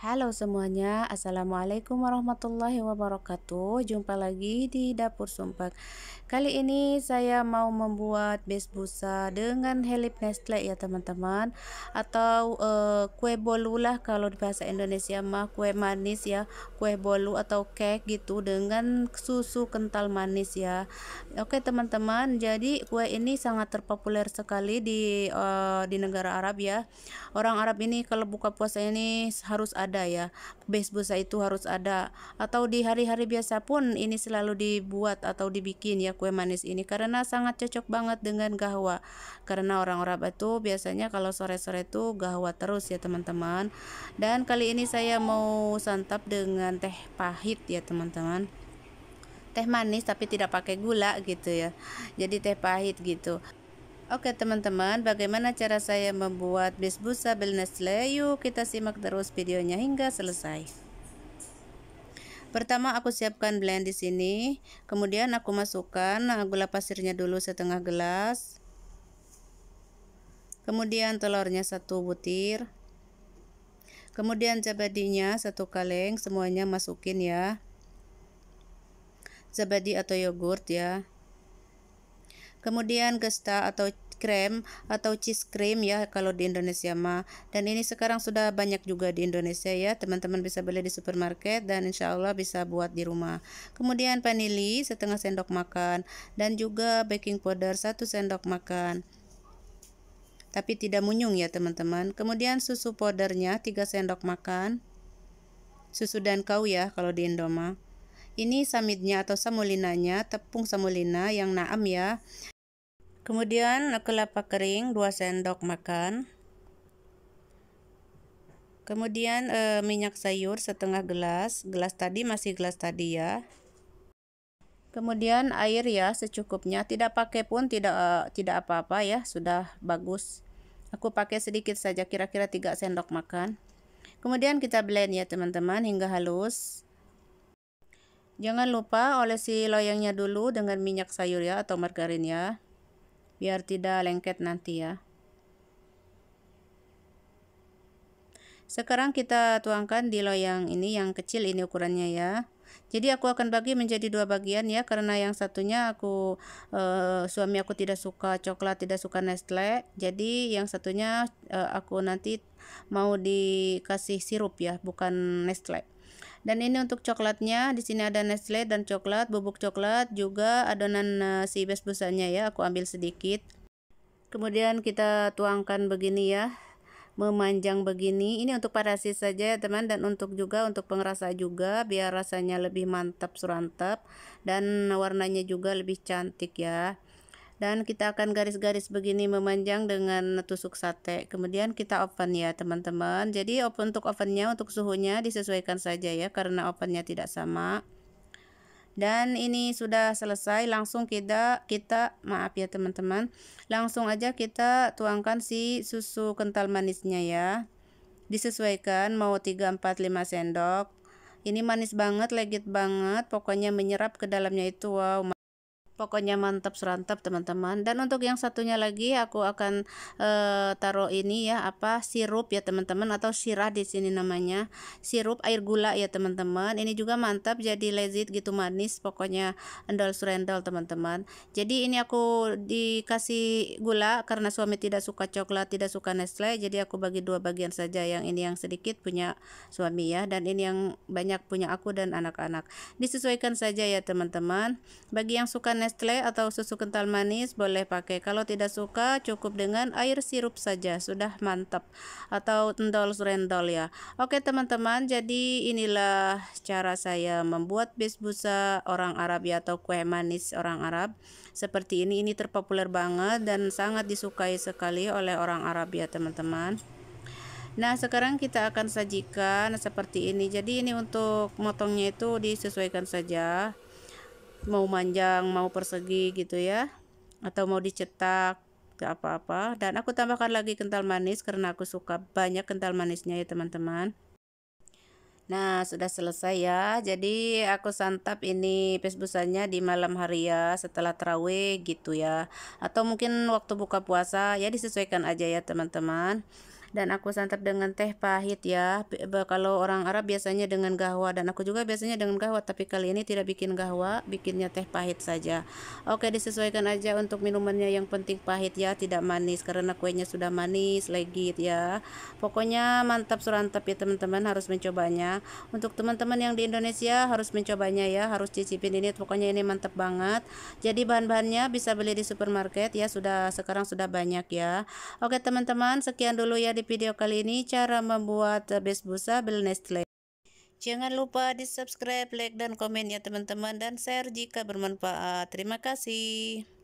Halo semuanya, Assalamualaikum warahmatullahi wabarakatuh Jumpa lagi di Dapur Sumpak Kali ini saya mau membuat base busa dengan helip nestle ya teman-teman Atau uh, kue bolu lah kalau di bahasa Indonesia mah kue manis ya Kue bolu atau cake gitu dengan susu kental manis ya Oke teman-teman, jadi kue ini sangat terpopuler sekali di, uh, di negara Arab ya Orang Arab ini kalau buka puasa ini harus ada ada ya base busa itu harus ada atau di hari-hari biasa pun ini selalu dibuat atau dibikin ya kue manis ini karena sangat cocok banget dengan gahwa karena orang orang itu biasanya kalau sore-sore itu gahwa terus ya teman-teman dan kali ini saya mau santap dengan teh pahit ya teman-teman teh manis tapi tidak pakai gula gitu ya jadi teh pahit gitu Oke teman-teman, bagaimana cara saya membuat bis busa Nestle? Yuk kita simak terus videonya hingga selesai. Pertama aku siapkan blend di sini, kemudian aku masukkan nah, gula pasirnya dulu setengah gelas. Kemudian telurnya satu butir. Kemudian jabadinya satu kaleng, semuanya masukin ya. jabadi atau yogurt ya kemudian gesta atau krem atau cheese cream ya kalau di Indonesia mah dan ini sekarang sudah banyak juga di Indonesia ya teman-teman bisa beli di supermarket dan insya Allah bisa buat di rumah kemudian vanili setengah sendok makan dan juga baking powder satu sendok makan tapi tidak munyung ya teman-teman kemudian susu powdernya 3 sendok makan susu dan kau ya kalau di Indomaret ini samidnya atau samulinanya, tepung samulina yang naam ya. Kemudian kelapa kering 2 sendok makan. Kemudian e, minyak sayur setengah gelas, gelas tadi masih gelas tadi ya. Kemudian air ya secukupnya, tidak pakai pun tidak e, tidak apa-apa ya, sudah bagus. Aku pakai sedikit saja kira-kira 3 sendok makan. Kemudian kita blend ya teman-teman hingga halus. Jangan lupa olesi loyangnya dulu dengan minyak sayur ya atau margarin ya. Biar tidak lengket nanti ya. Sekarang kita tuangkan di loyang ini yang kecil ini ukurannya ya. Jadi aku akan bagi menjadi dua bagian ya karena yang satunya aku eh, suami aku tidak suka coklat, tidak suka Nestle. Jadi yang satunya eh, aku nanti mau dikasih sirup ya, bukan Nestle dan ini untuk coklatnya di sini ada Nestle dan coklat bubuk coklat juga adonan uh, si bes busanya ya aku ambil sedikit kemudian kita tuangkan begini ya memanjang begini ini untuk parasit saja ya teman dan untuk juga untuk pengerasa juga biar rasanya lebih mantap surantap dan warnanya juga lebih cantik ya dan kita akan garis-garis begini memanjang dengan tusuk sate kemudian kita oven ya teman-teman jadi untuk ovennya untuk suhunya disesuaikan saja ya karena ovennya tidak sama dan ini sudah selesai langsung kita kita maaf ya teman-teman langsung aja kita tuangkan si susu kental manisnya ya disesuaikan mau 3 4 5 sendok ini manis banget legit banget pokoknya menyerap ke dalamnya itu wow pokoknya mantap serantap teman-teman dan untuk yang satunya lagi aku akan e, taruh ini ya apa sirup ya teman-teman atau sirah di sini namanya sirup air gula ya teman-teman ini juga mantap jadi lezat gitu manis pokoknya endol surendol teman-teman jadi ini aku dikasih gula karena suami tidak suka coklat tidak suka Nestle jadi aku bagi dua bagian saja yang ini yang sedikit punya suami ya dan ini yang banyak punya aku dan anak-anak disesuaikan saja ya teman-teman bagi yang suka Nestle Nestle atau susu kental manis boleh pakai. Kalau tidak suka cukup dengan air sirup saja, sudah mantap. Atau endol rendol ya. Oke teman-teman, jadi inilah cara saya membuat bis busa orang Arab ya atau kue manis orang Arab. Seperti ini, ini terpopuler banget dan sangat disukai sekali oleh orang Arab ya teman-teman. Nah sekarang kita akan sajikan seperti ini Jadi ini untuk motongnya itu disesuaikan saja mau manjang mau persegi gitu ya atau mau dicetak apa-apa dan aku tambahkan lagi kental manis karena aku suka banyak kental manisnya ya teman-teman nah sudah selesai ya jadi aku santap ini pesbusannya di malam hari ya setelah terawih gitu ya atau mungkin waktu buka puasa ya disesuaikan aja ya teman-teman dan aku santap dengan teh pahit ya. Kalau orang Arab biasanya dengan gahwa dan aku juga biasanya dengan gahwa tapi kali ini tidak bikin gahwa, bikinnya teh pahit saja. Oke, disesuaikan aja untuk minumannya yang penting pahit ya, tidak manis karena kuenya sudah manis, legit ya. Pokoknya mantap surantap ya teman-teman harus mencobanya. Untuk teman-teman yang di Indonesia harus mencobanya ya, harus cicipin ini pokoknya ini mantap banget. Jadi bahan-bahannya bisa beli di supermarket ya, sudah sekarang sudah banyak ya. Oke teman-teman, sekian dulu ya di video kali ini cara membuat base busa bel Nestle. Jangan lupa di subscribe, like, dan komen ya teman-teman dan share jika bermanfaat. Terima kasih.